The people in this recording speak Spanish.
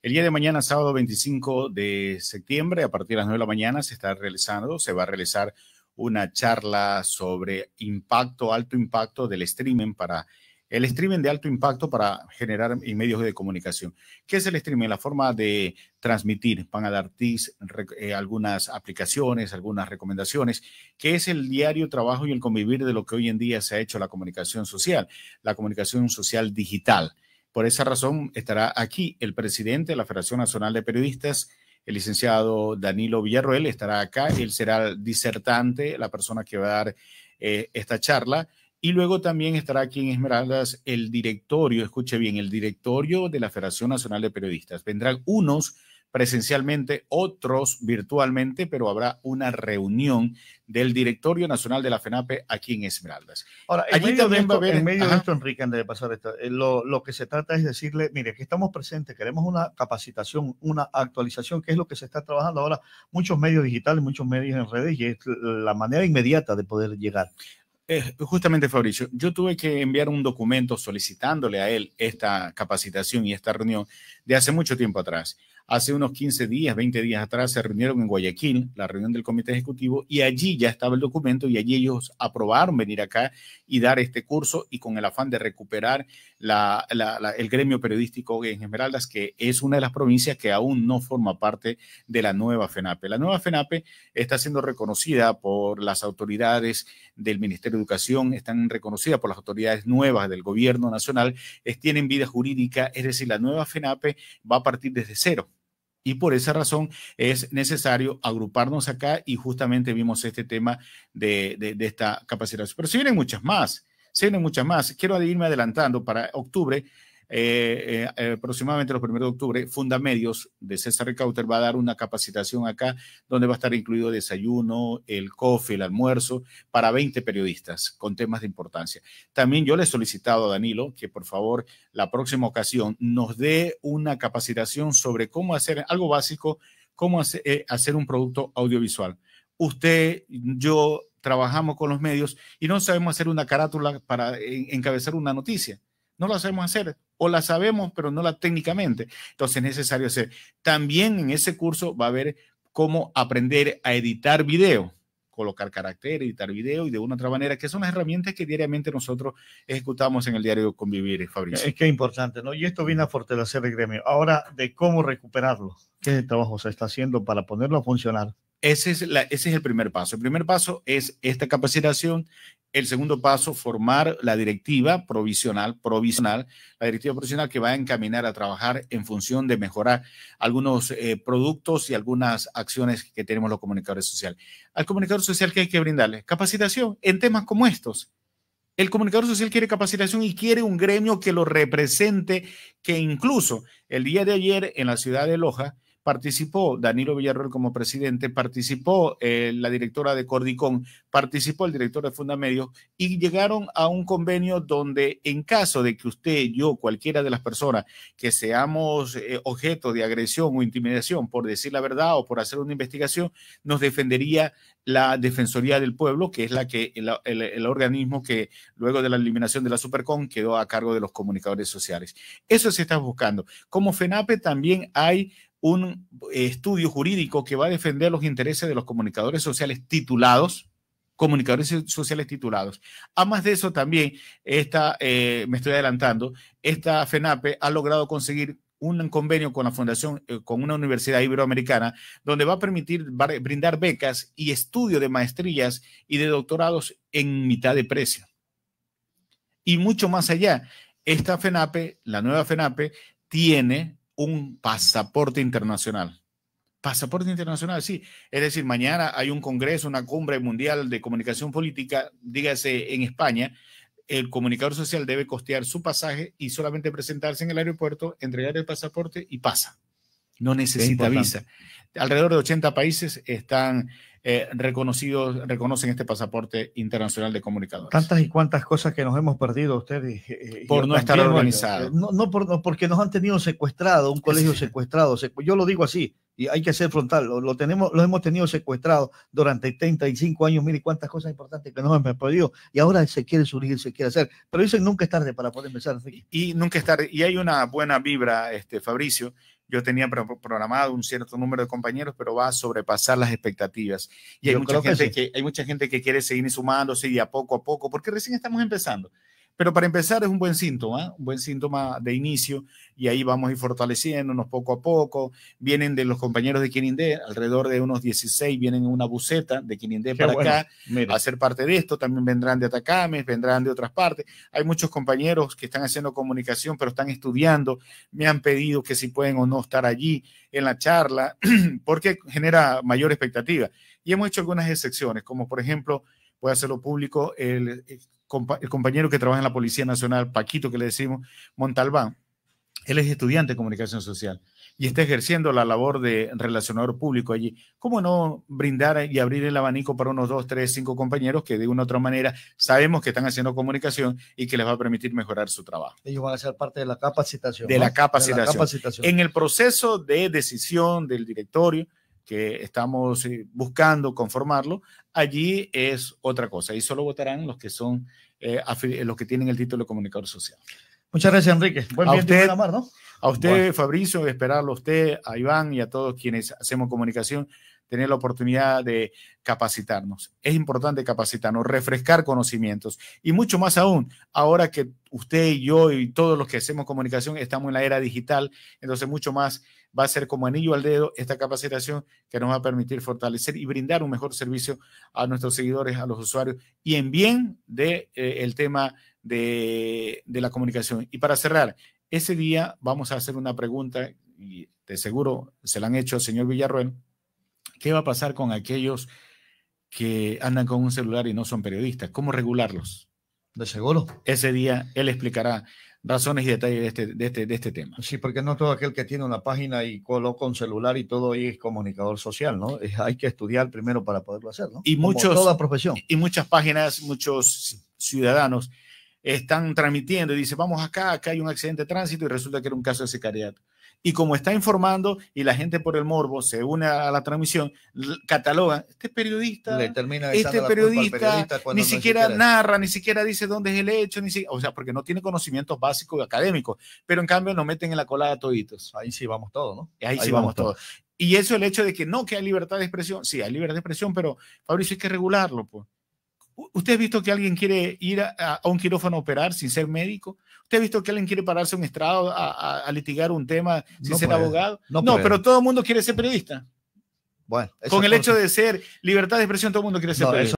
El día de mañana, sábado 25 de septiembre, a partir de las 9 de la mañana, se está realizando, se va a realizar una charla sobre impacto, alto impacto del streaming para el streaming de alto impacto para generar medios de comunicación. ¿Qué es el streaming? La forma de transmitir. Van a dar eh, algunas aplicaciones, algunas recomendaciones, ¿Qué es el diario trabajo y el convivir de lo que hoy en día se ha hecho la comunicación social, la comunicación social digital. Por esa razón estará aquí el presidente de la Federación Nacional de Periodistas, el licenciado Danilo Villarroel, estará acá, él será disertante, la persona que va a dar eh, esta charla. Y luego también estará aquí en Esmeraldas el directorio, escuche bien, el directorio de la Federación Nacional de Periodistas. Vendrán unos presencialmente, otros virtualmente, pero habrá una reunión del Directorio Nacional de la FENAPE aquí en Esmeraldas. Ahora, en medio, de esto, Enrique, antes de pasar esto, eh, lo, lo, que se trata es decirle, mire, que estamos presentes, queremos una capacitación, una actualización, que es lo que se está trabajando ahora, muchos medios digitales, muchos medios en redes, y es la manera inmediata de poder llegar. Eh, justamente, Fabricio, yo tuve que enviar un documento solicitándole a él esta capacitación y esta reunión de hace mucho tiempo atrás. Hace unos 15 días, 20 días atrás, se reunieron en Guayaquil, la reunión del Comité Ejecutivo, y allí ya estaba el documento y allí ellos aprobaron venir acá y dar este curso y con el afán de recuperar el gremio periodístico en Esmeraldas, que es una de las provincias que aún no forma parte de la nueva FENAPE. La nueva FENAPE está siendo reconocida por las autoridades del Ministerio de Educación, están reconocidas por las autoridades nuevas del Gobierno Nacional, tienen vida jurídica, es decir, la nueva FENAPE va a partir desde cero y por esa razón es necesario agruparnos acá y justamente vimos este tema de, esta capacidad, Pero se vienen muchas más, se vienen muchas más. Quiero irme adelantando para octubre. Eh, eh, eh, aproximadamente los primeros de octubre, medios de César Recauter, va a dar una capacitación acá donde va a estar incluido desayuno, el coffee, el almuerzo para 20 periodistas con temas de importancia. También yo le he solicitado a Danilo que por favor la próxima ocasión nos dé una capacitación sobre cómo hacer algo básico, cómo eh, hacer un producto audiovisual. Usted, yo trabajamos con los medios y no sabemos hacer una carátula para encabezar una noticia. No lo sabemos hacer o la sabemos, pero no la técnicamente. Entonces es necesario hacer. También en ese curso va a haber cómo aprender a editar video, colocar carácter, editar video y de una otra manera, que son las herramientas que diariamente nosotros ejecutamos en el diario Convivir, Fabricio. Es que es importante, ¿no? Y esto viene a fortalecer el gremio. Ahora, de cómo recuperarlo, ¿qué trabajo se está haciendo para ponerlo a funcionar? Ese es, ese es el primer paso. El primer paso es esta capacitación. El segundo paso, formar la directiva provisional, provisional, la directiva provisional que va a encaminar a trabajar en función de mejorar algunos eh, productos y algunas acciones que tenemos los comunicadores sociales. Al comunicador social, ¿qué hay que brindarle? Capacitación en temas como estos. El comunicador social quiere capacitación y quiere un gremio que lo represente, que incluso el día de ayer en la ciudad de Loja, participó Danilo Villarreal como presidente, participó eh, la directora de Cordicón, participó el director de Fundamedios y llegaron a un convenio donde en caso de que usted, yo, cualquiera de las personas que seamos eh, objeto de agresión o intimidación por decir la verdad o por hacer una investigación, nos defendería la Defensoría del Pueblo, que es la que el, el, organismo que luego de la eliminación de la Supercon quedó a cargo de los comunicadores sociales. Eso se está buscando. Como FENAPE también hay un eh, estudio jurídico que va a defender los intereses de los comunicadores sociales titulados, comunicadores sociales titulados. Además de eso, también eh, me estoy adelantando, esta FENAPE ha logrado conseguir un convenio con la fundación, eh, con una universidad iberoamericana, donde va a permitir brindar becas y estudio de maestrías y de doctorados en mitad de precio. Y mucho más allá, esta FENAPE, la nueva FENAPE, tiene un pasaporte internacional. Pasaporte internacional, sí. Es decir, mañana hay un congreso, una cumbre mundial de comunicación política, dígase en España, el comunicador social debe costear su pasaje y solamente presentarse en el aeropuerto, entregar el pasaporte y pasa. No necesita visa alrededor de 80 países están eh, reconocidos, reconocen este pasaporte internacional de comunicadores. Tantas y cuantas cosas que nos hemos perdido ustedes. Eh, eh, por no estar organizados. No, por, no, porque nos han tenido secuestrado, un colegio secuestrado. Yo lo digo así, y hay que ser frontal. Lo, tenemos, lo hemos tenido secuestrado durante 35 años, mire cuántas cosas importantes que nos hemos perdido. Y ahora se quiere surgir, se quiere hacer. Pero dicen nunca es tarde para poder empezar. Y, nunca es tarde. Y hay una buena vibra, este, Fabricio, yo tenía programado un cierto número de compañeros, pero va a sobrepasar las expectativas. Y hay que, hay mucha gente que quiere seguir sumándose y a poco a poco, porque recién estamos empezando. Pero para empezar es un buen síntoma, un buen síntoma de inicio y ahí vamos a ir fortaleciéndonos poco a poco. Vienen de los compañeros de Quinindé, alrededor de unos 16 vienen en una buceta de Quinindé para acá a ser parte de esto. También vendrán de Atacames, vendrán de otras partes. Hay muchos compañeros que están haciendo comunicación, pero están estudiando. Me han pedido que si pueden o no estar allí en la charla, porque genera mayor expectativa. Y hemos hecho algunas excepciones, como por ejemplo, voy a hacerlo público, el eh, el compañero que trabaja en la Policía Nacional, Paquito, que le decimos, Montalbán, él es estudiante de comunicación social y está ejerciendo la labor de relacionador público allí. ¿Cómo no brindar y abrir el abanico para unos dos, tres, cinco compañeros que de una u otra manera sabemos que están haciendo comunicación y que les va a permitir mejorar su trabajo? Ellos van a ser parte de la, capacitación. de la capacitación. En el proceso de decisión del directorio, que estamos eh, buscando conformarlo, allí es otra cosa. Y solo votarán los que son eh, los que tienen el título de comunicador social. Muchas gracias, Enrique. Buen a usted, A usted, Fabricio, esperarlo a usted, a Iván y a todos quienes hacemos comunicación, tener la oportunidad de capacitarnos. Es importante capacitarnos, refrescar conocimientos y mucho más aún, ahora que usted y yo y todos los que hacemos comunicación estamos en la era digital, entonces mucho más va a ser como anillo al dedo esta capacitación que nos va a permitir fortalecer y brindar un mejor servicio a nuestros seguidores, a los usuarios y en bien del de, eh, el tema de, la comunicación. Y para cerrar, ese día vamos a hacer una pregunta y de seguro se la han hecho al señor Villarruel ¿Qué va a pasar con aquellos que andan con un celular y no son periodistas? ¿Cómo regularlos? De seguro. Ese día él explicará razones y detalles de este, de este, de este tema. Sí, porque no todo aquel que tiene una página y coloca un celular y todo y es comunicador social, ¿no? hay que estudiar primero para poderlo hacer, ¿no? Y Y muchas páginas, muchos ciudadanos están transmitiendo y dice vamos acá, acá hay un accidente de tránsito y resulta que era un caso de secariedad. Y como está informando y la gente por el morbo se une a la transmisión, cataloga este periodista, este periodista, ni siquiera narra, ni siquiera dice dónde es el hecho, ni o sea, porque no tiene conocimientos básicos y académicos, pero en cambio nos meten en la colada toditos. Ahí sí vamos todos, ¿no? Ahí, sí vamos, todos. Y eso el hecho de que no, que hay libertad de expresión, sí, hay libertad de expresión, pero Fabricio, hay que regularlo, pues. ¿Usted ha visto que alguien quiere ir a, un quirófano a operar sin ser médico? ¿Usted ha visto que alguien quiere pararse a un estrado a, litigar un tema sin ser abogado? No, pero todo el mundo quiere ser periodista. Bueno, con el hecho de ser libertad de expresión, todo el mundo quiere ser periodista.